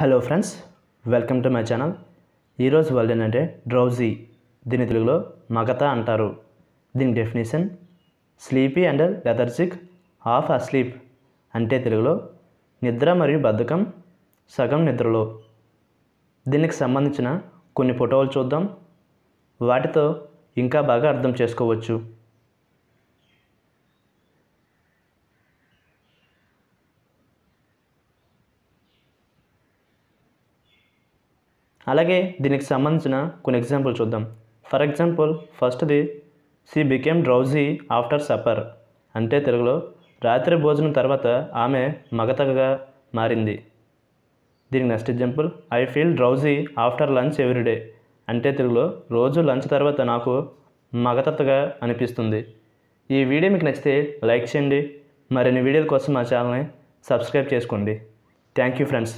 hello friends welcome to my channel ఈరోజు వాళ్ళు ఏంటంటే డ్రౌజీ దీని తెలుగులో మగత అంటారు దీని definition sleepy and lethargic of asleep అంటే తెలుగులో నిద్ర మరియు బద్ధకం సగం నిద్రలో దీనికి సంబంధించిన కొన్ని ఫోటోలు చూద్దాం వాటితో ఇంకా బాగా అర్థం చేసుకోవచ్చు అలాగే దీనికి సంబంధించిన కొన్ని ఎగ్జాంపుల్ చూద్దాం ఫర్ ఎగ్జాంపుల్ ఫస్ట్ది she became drowsy after supper అంటే తెలుగులో రాత్రి భోజనం తర్వాత ఆమె మగతగా మారింది దీనికి next example I feel drowsy after lunch everyday అంటే తెలుగులో రోజు లంచ్ తర్వాత నాకు మగతత్తగా అనిపిస్తుంది ఈ వీడియో మీకు నచ్చితే లైక్ చేయండి మరిన్ని వీడియోల కోసం మా ఛానల్ని సబ్స్క్రైబ్ చేసుకోండి థ్యాంక్ యూ ఫ్రెండ్స్